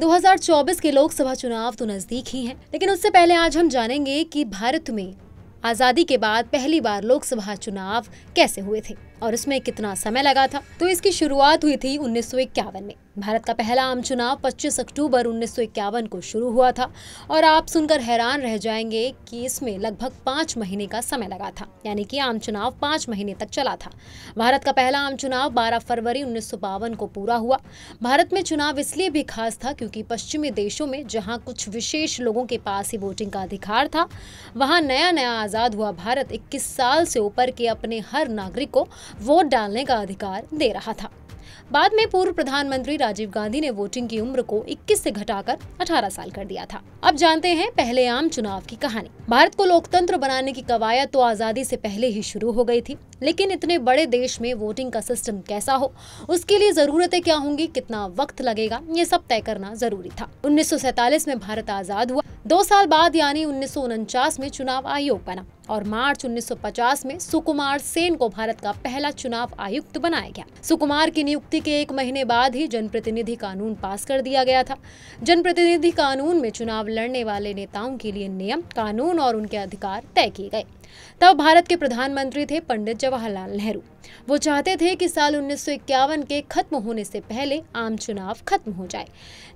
2024 के लोकसभा चुनाव तो नजदीक ही हैं, लेकिन उससे पहले आज हम जानेंगे कि भारत में आजादी के बाद पहली बार लोकसभा चुनाव कैसे हुए थे और उसमें कितना समय लगा था तो इसकी शुरुआत हुई थी उन्नीस में भारत का पहला आम चुनाव 25 अक्टूबर उन्नीस को शुरू हुआ था और आप सुनकर हैरान रह जाएंगे कि इसमें लगभग पाँच महीने का समय लगा था यानी कि आम चुनाव पाँच महीने तक चला था भारत का पहला आम चुनाव 12 फरवरी उन्नीस को पूरा हुआ भारत में चुनाव इसलिए भी खास था क्योंकि पश्चिमी देशों में जहाँ कुछ विशेष लोगों के पास ही वोटिंग का अधिकार था वहाँ नया नया आज़ाद हुआ भारत इक्कीस साल से ऊपर के अपने हर नागरिक को वोट डालने का अधिकार दे रहा था बाद में पूर्व प्रधानमंत्री राजीव गांधी ने वोटिंग की उम्र को 21 से घटाकर 18 साल कर दिया था अब जानते हैं पहले आम चुनाव की कहानी भारत को लोकतंत्र बनाने की कवायद तो आजादी से पहले ही शुरू हो गई थी लेकिन इतने बड़े देश में वोटिंग का सिस्टम कैसा हो उसके लिए जरूरतें क्या होंगी कितना वक्त लगेगा ये सब तय करना जरूरी था उन्नीस में भारत आजाद हुआ दो साल बाद यानी उन्नीस में चुनाव आयोग बना और मार्च 1950 में सुकुमार सेन को भारत का पहला चुनाव आयुक्त बनाया गया सुकुमार की नियुक्ति के एक महीने बाद ही जनप्रतिनिधि कानून पास कर दिया गया था जनप्रतिनिधि कानून में चुनाव लड़ने वाले नेताओं के लिए नियम कानून और उनके अधिकार तय किए गए तब भारत के प्रधानमंत्री थे पंडित जवाहरलाल नेहरू वो चाहते थे कि साल उन्नीस के खत्म होने से पहले आम चुनाव खत्म हो जाए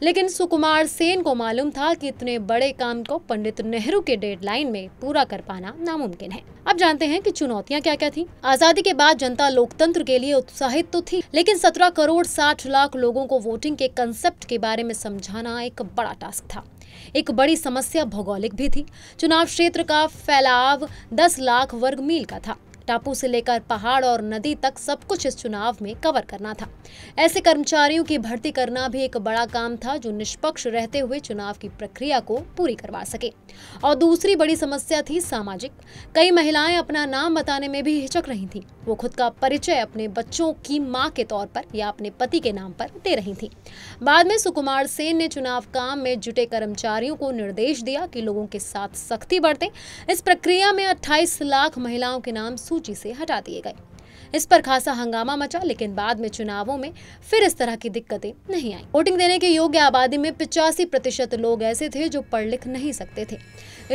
लेकिन सुकुमार सेन को मालूम था कि इतने बड़े काम को पंडित नेहरू के डेडलाइन में पूरा कर पाना नामुमकिन है अब जानते हैं कि चुनौतियां क्या क्या थी आजादी के बाद जनता लोकतंत्र के लिए उत्साहित तो थी लेकिन सत्रह करोड़ साठ लाख लोगों को वोटिंग के कंसेप्ट के बारे में समझाना एक बड़ा टास्क था एक बड़ी समस्या भौगोलिक भी थी चुनाव क्षेत्र का फैलाव 10 लाख वर्ग मील का था टापू से लेकर पहाड़ और नदी तक सब कुछ इस चुनाव में कवर करना था ऐसे कर्मचारियों की भर्ती करना भी एक बड़ा काम था जो निष्पक्ष रहते हुए चुनाव की प्रक्रिया को पूरी करवा सके और दूसरी बड़ी समस्या थी सामाजिक कई महिलाएं अपना नाम बताने में भी हिचक रही थी वो खुद का परिचय अपने बच्चों की माँ के तौर पर या अपने पति के नाम पर दे रही थी बाद में सुकुमार सेन ने चुनाव काम में जुटे कर्मचारियों को निर्देश दिया कि लोगों के साथ सख्ती बरतें इस प्रक्रिया में 28 लाख महिलाओं के नाम सूची से हटा दिए गए इस पर खासा हंगामा मचा लेकिन बाद में चुनावों में फिर इस तरह की दिक्कतें नहीं आई वोटिंग देने के योग्य आबादी में पिचासी प्रतिशत लोग ऐसे थे जो पढ़ लिख नहीं सकते थे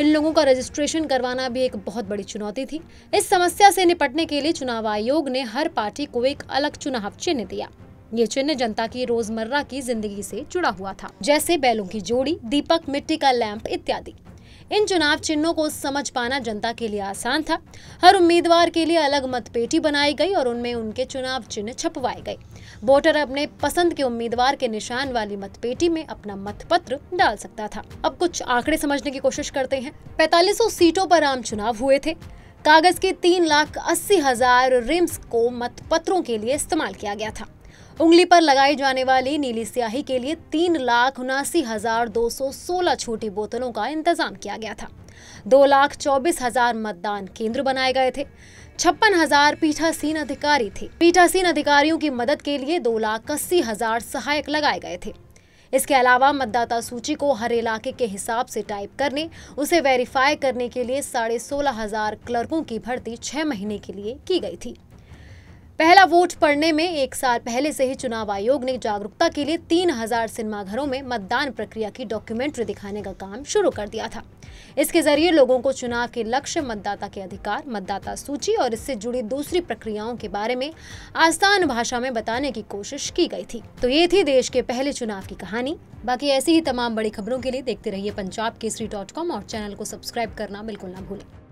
इन लोगों का रजिस्ट्रेशन करवाना भी एक बहुत बड़ी चुनौती थी इस समस्या से निपटने के लिए चुनाव आयोग ने हर पार्टी को एक अलग चुनाव चिन्ह दिया ये चिन्ह जनता की रोजमर्रा की जिंदगी से जुड़ा हुआ था जैसे बैलों की जोड़ी दीपक मिट्टी का लैंप इत्यादि इन चुनाव चिन्हों को समझ पाना जनता के लिए आसान था हर उम्मीदवार के लिए अलग मतपेटी बनाई गई और उनमें उनके चुनाव चिन्ह छपवाए गए वोटर अपने पसंद के उम्मीदवार के निशान वाली मतपेटी में अपना मतपत्र डाल सकता था अब कुछ आंकड़े समझने की कोशिश करते हैं पैतालीसों सीटों पर आम चुनाव हुए थे कागज के तीन लाख अस्सी हजार रिम्स को मतपत्रों के लिए इस्तेमाल किया गया था उंगली पर लगाई जाने वाली नीली स्याही के लिए तीन लाख उनासी हजार दो सौ सोलह छोटी बोतलों का इंतजाम किया गया था दो लाख चौबीस हजार मतदान केंद्र बनाए गए थे छप्पन हजार पीठासीन अधिकारी थे पीठासीन अधिकारियों की मदद के लिए दो लाख अस्सी हजार सहायक लगाए गए थे इसके अलावा मतदाता सूची को हर इलाके के हिसाब से टाइप करने उसे वेरीफाई करने के लिए साढ़े सोलह हजार क्लर्कों की भर्ती छह महीने के लिए की गई थी पहला वोट पड़ने में एक साल पहले से ही चुनाव आयोग ने जागरूकता के लिए तीन हजार सिनेमाघरों में मतदान प्रक्रिया की डॉक्यूमेंट्री दिखाने का काम शुरू कर दिया था इसके जरिए लोगों को चुनाव के लक्ष्य मतदाता के अधिकार मतदाता सूची और इससे जुड़ी दूसरी प्रक्रियाओं के बारे में आसान भाषा में बताने की कोशिश की गई थी तो ये थी देश के पहले चुनाव की कहानी बाकी ऐसी ही तमाम बड़ी खबरों के लिए देखते रहिए पंजाब केसरी डॉट कॉम और चैनल को सब्सक्राइब करना बिल्कुल ना भूलें